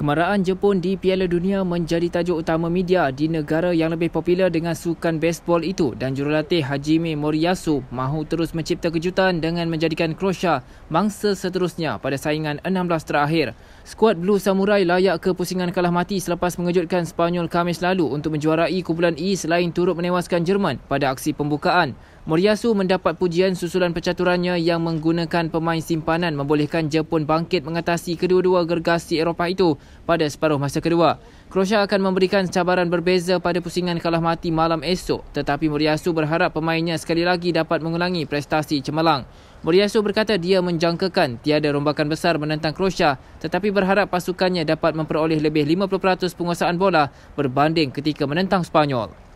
Kemarahan Jepun di Piala Dunia menjadi tajuk utama media di negara yang lebih popular dengan sukan baseball itu dan jurulatih Hajime Moriyasu mahu terus mencipta kejutan dengan menjadikan Croatia mangsa seterusnya pada saingan 16 terakhir. Skuad Blue Samurai layak ke pusingan kalah mati selepas mengejutkan Spanyol Kamis lalu untuk menjuarai kumpulan E selain turut menewaskan Jerman pada aksi pembukaan. Moriyasu mendapat pujian susulan pecaturannya yang menggunakan pemain simpanan membolehkan Jepun bangkit mengatasi kedua-dua gergasi Eropah itu pada separuh masa kedua. Croatia akan memberikan cabaran berbeza pada pusingan kalah mati malam esok tetapi Moriyasu berharap pemainnya sekali lagi dapat mengulangi prestasi cemerlang. Moriyasu berkata dia menjangkakan tiada rombakan besar menentang Croatia tetapi berharap pasukannya dapat memperoleh lebih 50% penguasaan bola berbanding ketika menentang Spanyol.